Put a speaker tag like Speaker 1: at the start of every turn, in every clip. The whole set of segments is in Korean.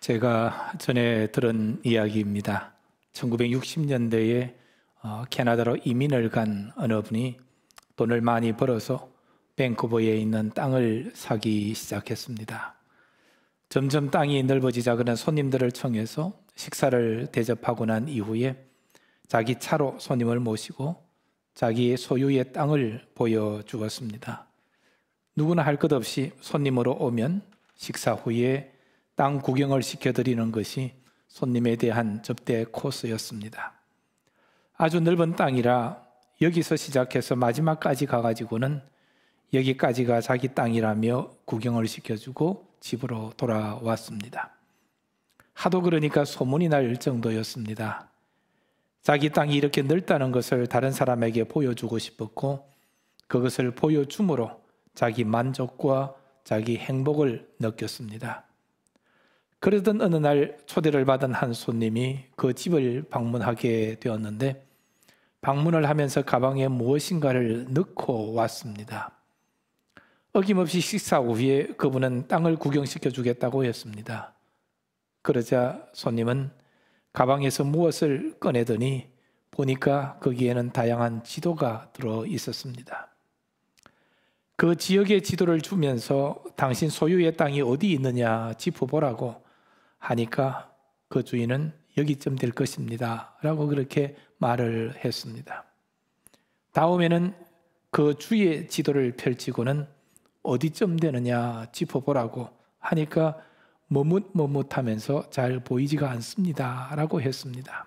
Speaker 1: 제가 전에 들은 이야기입니다. 1960년대에 어, 캐나다로 이민을 간 어느 분이 돈을 많이 벌어서 밴쿠버에 있는 땅을 사기 시작했습니다. 점점 땅이 넓어지자 그는 손님들을 청해서 식사를 대접하고 난 이후에 자기 차로 손님을 모시고 자기의 소유의 땅을 보여주었습니다. 누구나 할 것 없이 손님으로 오면 식사 후에 땅 구경을 시켜드리는 것이 손님에 대한 접대 코스였습니다. 아주 넓은 땅이라 여기서 시작해서 마지막까지 가가지고는 여기까지가 자기 땅이라며 구경을 시켜주고 집으로 돌아왔습니다. 하도 그러니까 소문이 날 정도였습니다. 자기 땅이 이렇게 넓다는 것을 다른 사람에게 보여주고 싶었고 그것을 보여줌으로 자기 만족과 자기 행복을 느꼈습니다. 그러던 어느 날 초대를 받은 한 손님이 그 집을 방문하게 되었는데 방문을 하면서 가방에 무엇인가를 넣고 왔습니다. 어김없이 식사 후에 그분은 땅을 구경시켜 주겠다고 했습니다. 그러자 손님은 가방에서 무엇을 꺼내더니 보니까 거기에는 다양한 지도가 들어 있었습니다. 그 지역의 지도를 주면서 당신 소유의 땅이 어디 있느냐 짚어보라고 하니까 그 주인은 여기쯤 될 것입니다. 라고 그렇게 말을 했습니다. 다음에는 그 주의 지도를 펼치고는 어디쯤 되느냐 짚어보라고 하니까 머뭇머뭇하면서 잘 보이지가 않습니다. 라고 했습니다.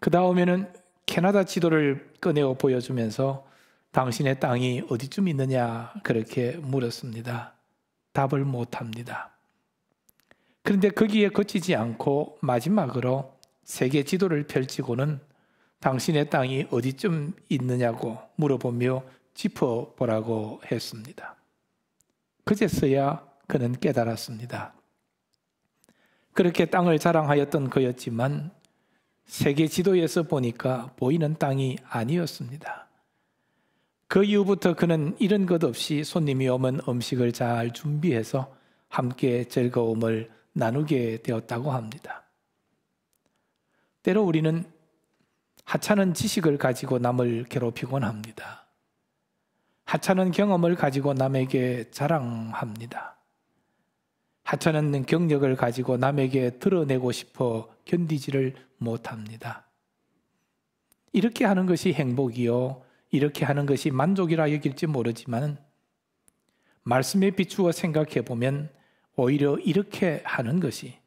Speaker 1: 그 다음에는 캐나다 지도를 꺼내어 보여주면서 당신의 땅이 어디쯤 있느냐 그렇게 물었습니다. 답을 못합니다. 그런데 거기에 거치지 않고 마지막으로 세계 지도를 펼치고는 당신의 땅이 어디쯤 있느냐고 물어보며 짚어보라고 했습니다. 그제서야 그는 깨달았습니다. 그렇게 땅을 자랑하였던 그였지만 세계 지도에서 보니까 보이는 땅이 아니었습니다. 그 이후부터 그는 이런 것 없이 손님이 오면 음식을 잘 준비해서 함께 즐거움을 나누게 되었다고 합니다. 때로 우리는 하찮은 지식을 가지고 남을 괴롭히곤 합니다. 하찮은 경험을 가지고 남에게 자랑합니다. 하찮은 경력을 가지고 남에게 드러내고 싶어 견디지를 못합니다. 이렇게 하는 것이 행복이요. 이렇게 하는 것이 만족이라 여길지 모르지만 말씀에 비추어 생각해 보면 오히려 이렇게 하는 것이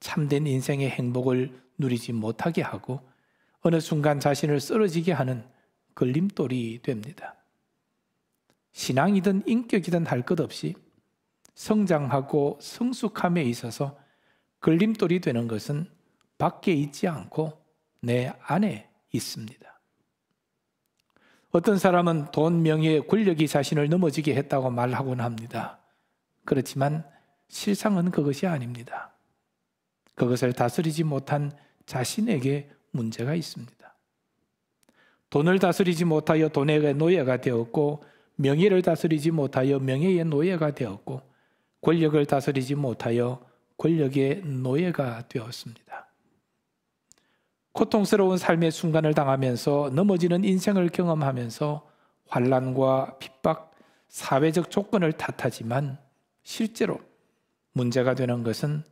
Speaker 1: 참된 인생의 행복을 누리지 못하게 하고 어느 순간 자신을 쓰러지게 하는 걸림돌이 됩니다. 신앙이든 인격이든 할 것 없이 성장하고 성숙함에 있어서 걸림돌이 되는 것은 밖에 있지 않고 내 안에 있습니다. 어떤 사람은 돈, 명예, 권력이 자신을 넘어지게 했다고 말하곤 합니다. 그렇지만 실상은 그것이 아닙니다. 그것을 다스리지 못한 자신에게 문제가 있습니다. 돈을 다스리지 못하여 돈의 노예가 되었고, 명예를 다스리지 못하여 명예의 노예가 되었고, 권력을 다스리지 못하여 권력의 노예가 되었습니다. 고통스러운 삶의 순간을 당하면서 넘어지는 인생을 경험하면서 환란과 핍박, 사회적 조건을 탓하지만 실제로 문제가 되는 것은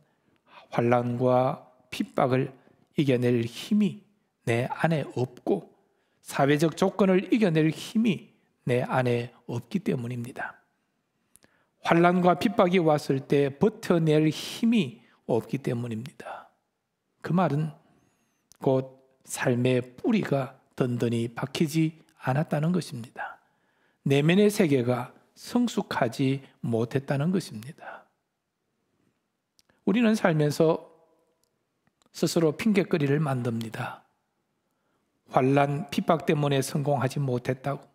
Speaker 1: 환란과 핍박을 이겨낼 힘이 내 안에 없고 사회적 조건을 이겨낼 힘이 내 안에 없기 때문입니다. 환란과 핍박이 왔을 때 버텨낼 힘이 없기 때문입니다. 그 말은 곧 삶의 뿌리가 든든히 박히지 않았다는 것입니다. 내면의 세계가 성숙하지 못했다는 것입니다. 우리는 살면서 스스로 핑계거리를 만듭니다. 환란, 핍박 때문에 성공하지 못했다고.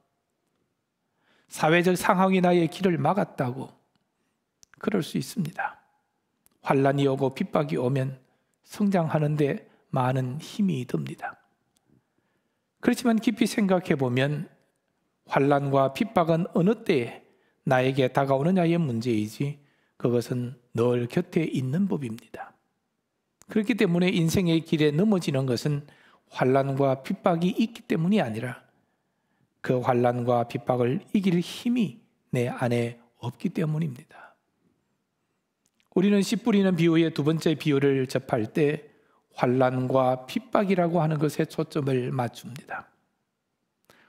Speaker 1: 사회적 상황이 나의 길을 막았다고. 그럴 수 있습니다. 환란이 오고 핍박이 오면 성장하는데 많은 힘이 듭니다. 그렇지만 깊이 생각해 보면 환란과 핍박은 어느 때에 나에게 다가오느냐의 문제이지 그것은 늘 곁에 있는 법입니다. 그렇기 때문에 인생의 길에 넘어지는 것은 환란과 핍박이 있기 때문이 아니라 그 환란과 핍박을 이길 힘이 내 안에 없기 때문입니다. 우리는 씨 뿌리는 비유의 두 번째 비유를 접할 때 환란과 핍박이라고 하는 것에 초점을 맞춥니다.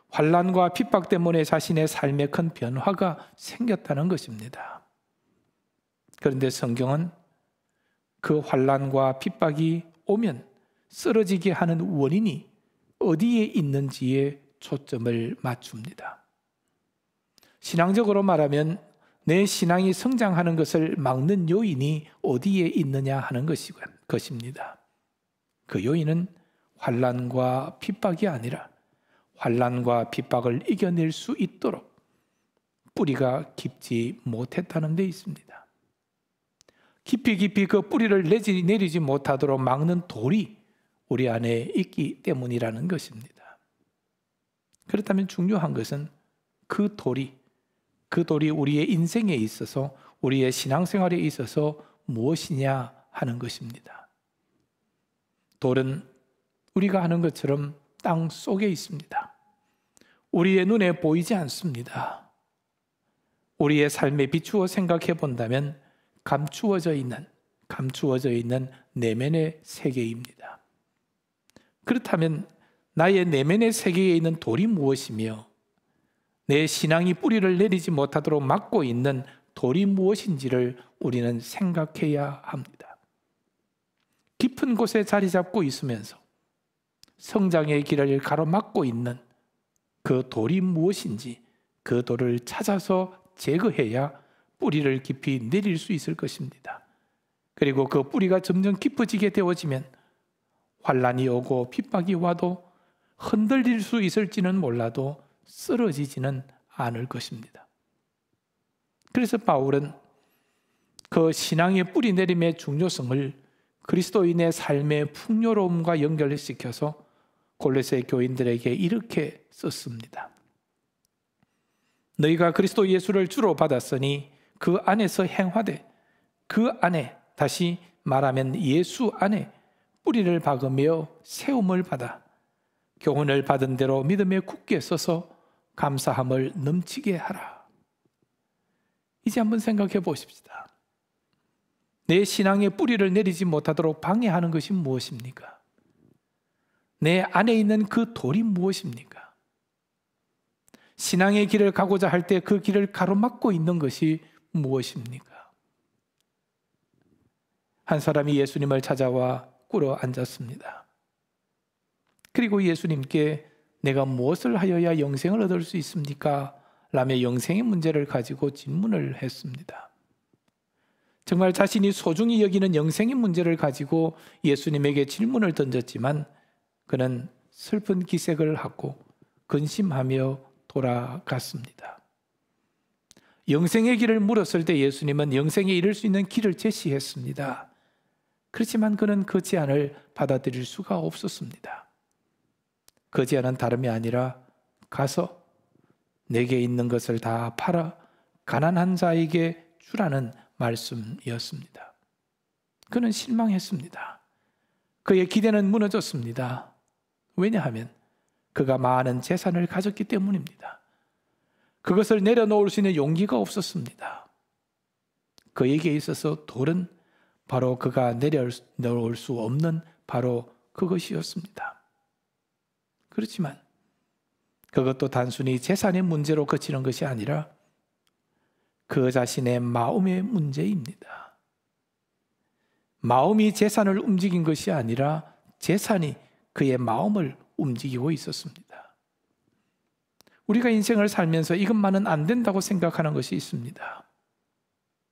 Speaker 1: 환란과 핍박 때문에 자신의 삶에 큰 변화가 생겼다는 것입니다. 그런데 성경은 그 환란과 핍박이 오면 쓰러지게 하는 원인이 어디에 있는지에 초점을 맞춥니다. 신앙적으로 말하면 내 신앙이 성장하는 것을 막는 요인이 어디에 있느냐 하는 것입니다. 그 요인은 환란과 핍박이 아니라 환란과 핍박을 이겨낼 수 있도록 뿌리가 깊지 못했다는 데 있습니다. 깊이 깊이 그 뿌리를 내지, 내리지 못하도록 막는 돌이 우리 안에 있기 때문이라는 것입니다. 그렇다면 중요한 것은 그 돌이, 그 돌이 우리의 인생에 있어서 우리의 신앙생활에 있어서 무엇이냐 하는 것입니다. 돌은 우리가 하는 것처럼 땅 속에 있습니다. 우리의 눈에 보이지 않습니다. 우리의 삶에 비추어 생각해 본다면 감추어져 있는 감추어져 있는 내면의 세계입니다. 그렇다면 나의 내면의 세계에 있는 돌이 무엇이며 내 신앙이 뿌리를 내리지 못하도록 막고 있는 돌이 무엇인지를 우리는 생각해야 합니다. 깊은 곳에 자리 잡고 있으면서 성장의 길을 가로막고 있는 그 돌이 무엇인지 그 돌을 찾아서 제거해야 뿌리를 깊이 내릴 수 있을 것입니다. 그리고 그 뿌리가 점점 깊어지게 되어지면 환란이 오고 핍박이 와도 흔들릴 수 있을지는 몰라도 쓰러지지는 않을 것입니다. 그래서 바울은 그 신앙의 뿌리 내림의 중요성을 그리스도인의 삶의 풍요로움과 연결시켜서 골레세 교인들에게 이렇게 썼습니다. 너희가 그리스도 예수를 주로 받았으니 그 안에서 행화되 그 안에 다시 말하면 예수 안에 뿌리를 박으며 세움을 받아 교훈을 받은 대로 믿음에 굳게 서서 감사함을 넘치게 하라. 이제 한번 생각해 보십시다. 내 신앙의 뿌리를 내리지 못하도록 방해하는 것이 무엇입니까? 내 안에 있는 그 돌이 무엇입니까? 신앙의 길을 가고자 할 때 그 길을 가로막고 있는 것이 무엇입니까? 한 사람이 예수님을 찾아와 꿇어 앉았습니다. 그리고 예수님께 내가 무엇을 하여야 영생을 얻을 수 있습니까? 라며 영생의 문제를 가지고 질문을 했습니다. 정말 자신이 소중히 여기는 영생의 문제를 가지고 예수님에게 질문을 던졌지만 그는 슬픈 기색을 하고 근심하며 돌아갔습니다. 영생의 길을 물었을 때 예수님은 영생에 이를 수 있는 길을 제시했습니다. 그렇지만 그는 그 제안을 받아들일 수가 없었습니다. 그 제안은 다름이 아니라 가서 내게 있는 것을 다 팔아 가난한 자에게 주라는 말씀이었습니다. 그는 실망했습니다. 그의 기대는 무너졌습니다. 왜냐하면 그가 많은 재산을 가졌기 때문입니다. 그것을 내려놓을 수 있는 용기가 없었습니다. 그에게 있어서 돌은 바로 그가 내려놓을 수 없는 바로 그것이었습니다. 그렇지만 그것도 단순히 재산의 문제로 그치는 것이 아니라 그 자신의 마음의 문제입니다. 마음이 재산을 움직인 것이 아니라 재산이 그의 마음을 움직이고 있었습니다. 우리가 인생을 살면서 이것만은 안 된다고 생각하는 것이 있습니다.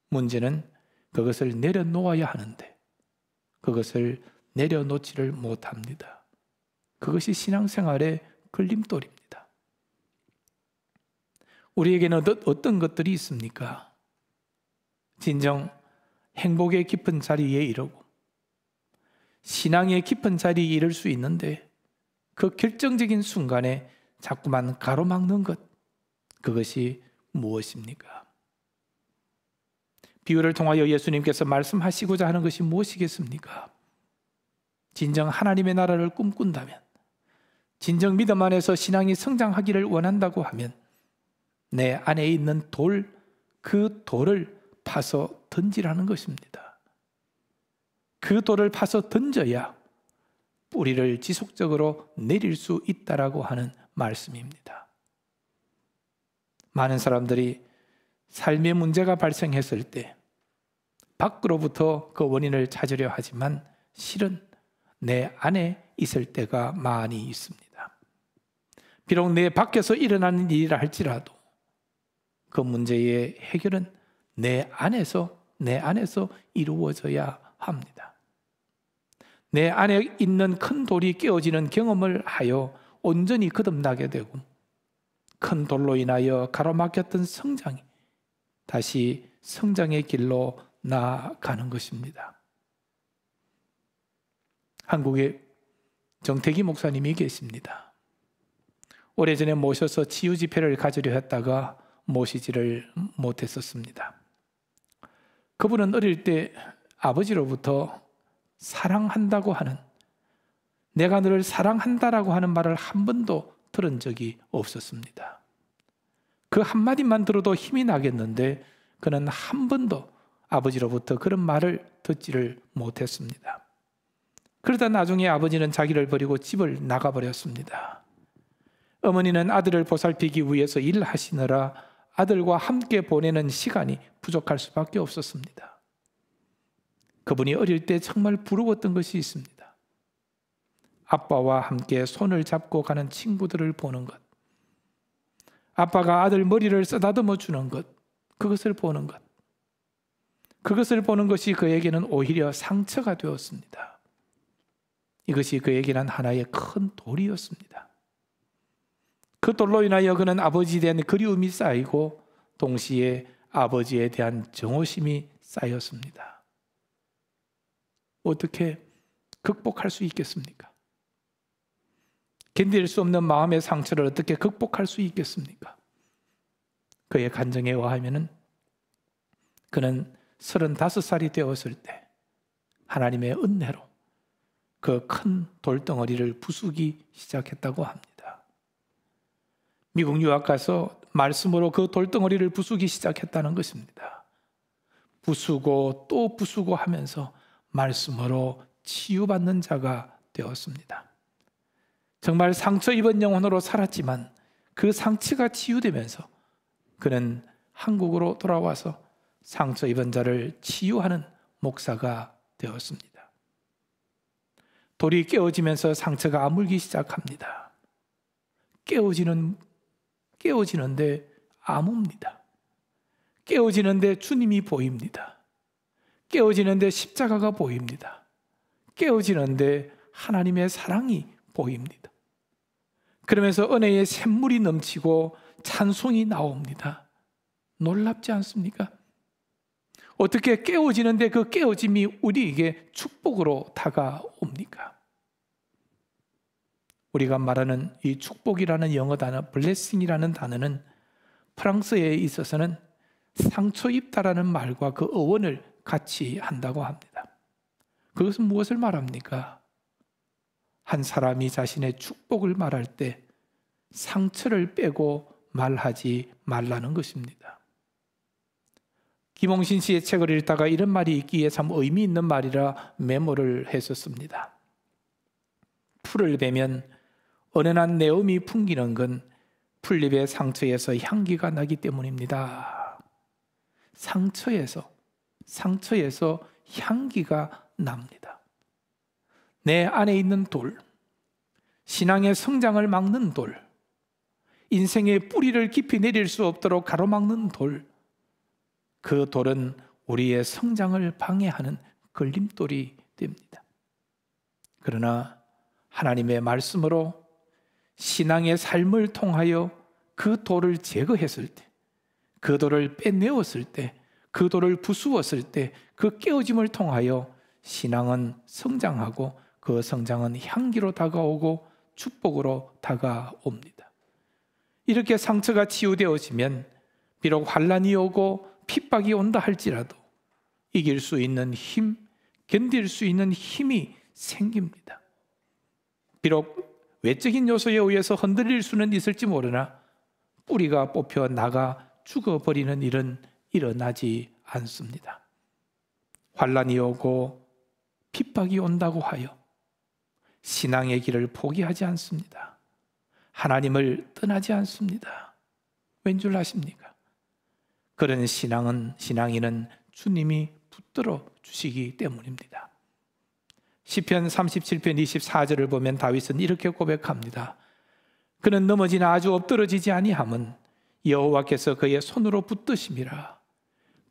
Speaker 1: 문제는 그것을 내려놓아야 하는데 그것을 내려놓지를 못합니다. 그것이 신앙생활의 걸림돌입니다. 우리에게는 어떤 것들이 있습니까? 진정 행복의 깊은 자리에 이르고 신앙의 깊은 자리에 이를 수 있는데 그 결정적인 순간에 자꾸만 가로막는 것, 그것이 무엇입니까? 비유를 통하여 예수님께서 말씀하시고자 하는 것이 무엇이겠습니까? 진정 하나님의 나라를 꿈꾼다면, 진정 믿음 안에서 신앙이 성장하기를 원한다고 하면, 내 안에 있는 돌, 그 돌을 파서 던지라는 것입니다. 그 돌을 파서 던져야 뿌리를 지속적으로 내릴 수 있다라고 하는 말씀입니다. 많은 사람들이 삶의 문제가 발생했을 때 밖으로부터 그 원인을 찾으려 하지만 실은 내 안에 있을 때가 많이 있습니다. 비록 내 밖에서 일어나는 일이라 할지라도 그 문제의 해결은 내 안에서 내 안에서 이루어져야 합니다. 내 안에 있는 큰 돌이 깨어지는 경험을 하여 온전히 거듭나게 되고 큰 돌로 인하여 가로막혔던 성장이 다시 성장의 길로 나아가는 것입니다. 한국에 정태기 목사님이 계십니다. 오래전에 모셔서 치유 지폐를 가지려 했다가 모시지를 못했었습니다. 그분은 어릴 때 아버지로부터 사랑한다고 하는 내가 너를 사랑한다라고 하는 말을 한 번도 들은 적이 없었습니다. 그 한마디만 들어도 힘이 나겠는데 그는 한 번도 아버지로부터 그런 말을 듣지를 못했습니다. 그러다 나중에 아버지는 자기를 버리고 집을 나가버렸습니다. 어머니는 아들을 보살피기 위해서 일하시느라 아들과 함께 보내는 시간이 부족할 수밖에 없었습니다. 그분이 어릴 때 정말 부러웠던 것이 있습니다. 아빠와 함께 손을 잡고 가는 친구들을 보는 것. 아빠가 아들 머리를 쓰다듬어 주는 것. 그것을 보는 것. 그것을 보는 것이 그에게는 오히려 상처가 되었습니다. 이것이 그에게는 하나의 큰 돌이었습니다. 그 돌로 인하여 그는 아버지에 대한 그리움이 쌓이고 동시에 아버지에 대한 정오심이 쌓였습니다. 어떻게 극복할 수 있겠습니까? 견딜 수 없는 마음의 상처를 어떻게 극복할 수 있겠습니까? 그의 간증에 의하면 그는 35살이 되었을 때 하나님의 은혜로 그 큰 돌덩어리를 부수기 시작했다고 합니다. 미국 유학 가서 말씀으로 그 돌덩어리를 부수기 시작했다는 것입니다. 부수고 또 부수고 하면서 말씀으로 치유받는 자가 되었습니다. 정말 상처 입은 영혼으로 살았지만 그 상처가 치유되면서 그는 한국으로 돌아와서 상처 입은 자를 치유하는 목사가 되었습니다. 돌이 깨어지면서 상처가 아물기 시작합니다. 깨어지는 깨어지는데 아뭅니다. 깨어지는데 주님이 보입니다. 깨어지는데 십자가가 보입니다. 깨어지는데 하나님의 사랑이 보입니다. 그러면서 은혜의 샘물이 넘치고 찬송이 나옵니다. 놀랍지 않습니까? 어떻게 깨워지는데그깨워짐이 우리에게 축복으로 다가옵니까? 우리가 말하는 이 축복이라는 영어 단어, 블레싱이라는 단어는 프랑스에 있어서는 상처 입다라는 말과 그 어원을 같이 한다고 합니다. 그것은 무엇을 말합니까? 한 사람이 자신의 축복을 말할 때 상처를 빼고 말하지 말라는 것입니다. 김홍신 씨의 책을 읽다가 이런 말이 있기에 참 의미 있는 말이라 메모를 했었습니다. 풀을 베면 은은한 내음이 풍기는 건 풀잎의 상처에서 향기가 나기 때문입니다. 상처에서, 상처에서 향기가 납니다. 내 안에 있는 돌, 신앙의 성장을 막는 돌, 인생의 뿌리를 깊이 내릴 수 없도록 가로막는 돌, 그 돌은 우리의 성장을 방해하는 걸림돌이 됩니다. 그러나 하나님의 말씀으로 신앙의 삶을 통하여 그 돌을 제거했을 때, 그 돌을 빼내었을 때, 그 돌을 부수었을 때, 그 깨어짐을 통하여 신앙은 성장하고 그 성장은 향기로 다가오고 축복으로 다가옵니다. 이렇게 상처가 치유되어지면 비록 환란이 오고 핍박이 온다 할지라도 이길 수 있는 힘, 견딜 수 있는 힘이 생깁니다. 비록 외적인 요소에 의해서 흔들릴 수는 있을지 모르나 뿌리가 뽑혀 나가 죽어버리는 일은 일어나지 않습니다. 환란이 오고 핍박이 온다고 하여 신앙의 길을 포기하지 않습니다. 하나님을 떠나지 않습니다. 왠 줄 아십니까? 그런 신앙은 신앙인은 주님이 붙들어 주시기 때문입니다. 시편 37편 24절을 보면 다윗은 이렇게 고백합니다. 그는 넘어지나 아주 엎드러지지 아니함은 여호와께서 그의 손으로 붙드심이라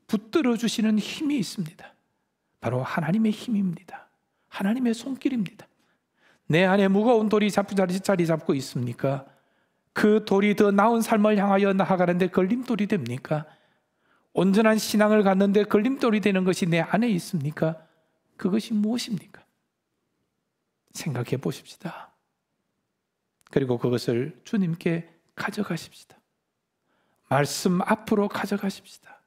Speaker 1: 붙들어 주시는 힘이 있습니다. 바로 하나님의 힘입니다. 하나님의 손길입니다. 내 안에 무거운 돌이 자꾸 자리 잡고 있습니까? 그 돌이 더 나은 삶을 향하여 나아가는데 걸림돌이 됩니까? 온전한 신앙을 갖는데 걸림돌이 되는 것이 내 안에 있습니까? 그것이 무엇입니까? 생각해 보십시다. 그리고 그것을 주님께 가져가십시다. 말씀 앞으로 가져가십시다.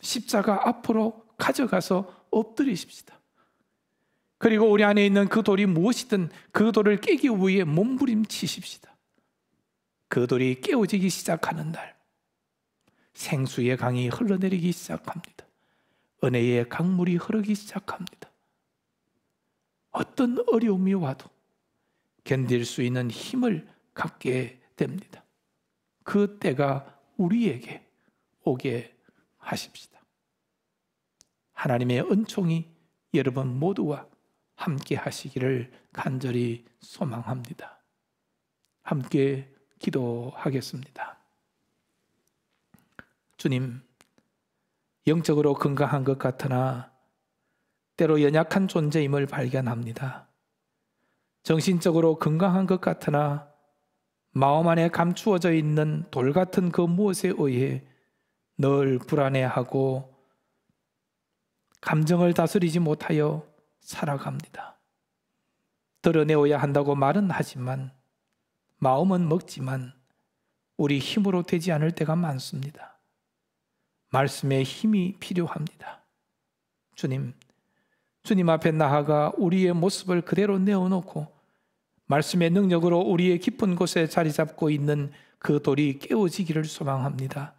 Speaker 1: 십자가 앞으로 가져가서 엎드리십시다. 그리고 우리 안에 있는 그 돌이 무엇이든 그 돌을 깨기 위해 몸부림치십시다. 그 돌이 깨어지기 시작하는 날 생수의 강이 흘러내리기 시작합니다. 은혜의 강물이 흐르기 시작합니다. 어떤 어려움이 와도 견딜 수 있는 힘을 갖게 됩니다. 그 때가 우리에게 오게 하십시다. 하나님의 은총이 여러분 모두와 함께 하시기를 간절히 소망합니다. 함께 기도하겠습니다. 주님, 영적으로 건강한 것 같으나 때로 연약한 존재임을 발견합니다. 정신적으로 건강한 것 같으나 마음 안에 감추어져 있는 돌 같은 그 무엇에 의해 늘 불안해하고 감정을 다스리지 못하여 살아갑니다. 드러내어야 한다고 말은 하지만 마음은 먹지만 우리 힘으로 되지 않을 때가 많습니다. 말씀에 힘이 필요합니다. 주님, 주님 앞에 나아가 우리의 모습을 그대로 내어놓고 말씀의 능력으로 우리의 깊은 곳에 자리 잡고 있는 그 돌이 깨워지기를 소망합니다.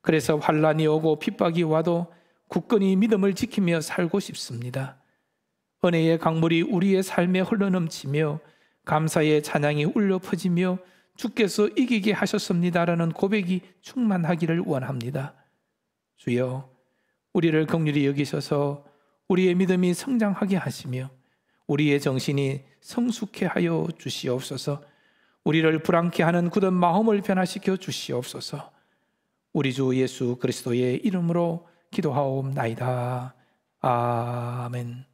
Speaker 1: 그래서 환란이 오고 핍박이 와도 굳건히 믿음을 지키며 살고 싶습니다. 은혜의 강물이 우리의 삶에 흘러넘치며 감사의 찬양이 울려 퍼지며 주께서 이기게 하셨습니다라는 고백이 충만하기를 원합니다. 주여, 우리를 긍휼히 여기셔서 우리의 믿음이 성장하게 하시며 우리의 정신이 성숙해 하여 주시옵소서. 우리를 불안케 하는 굳은 마음을 변화시켜 주시옵소서. 우리 주 예수 그리스도의 이름으로 기도하옵나이다. 아멘.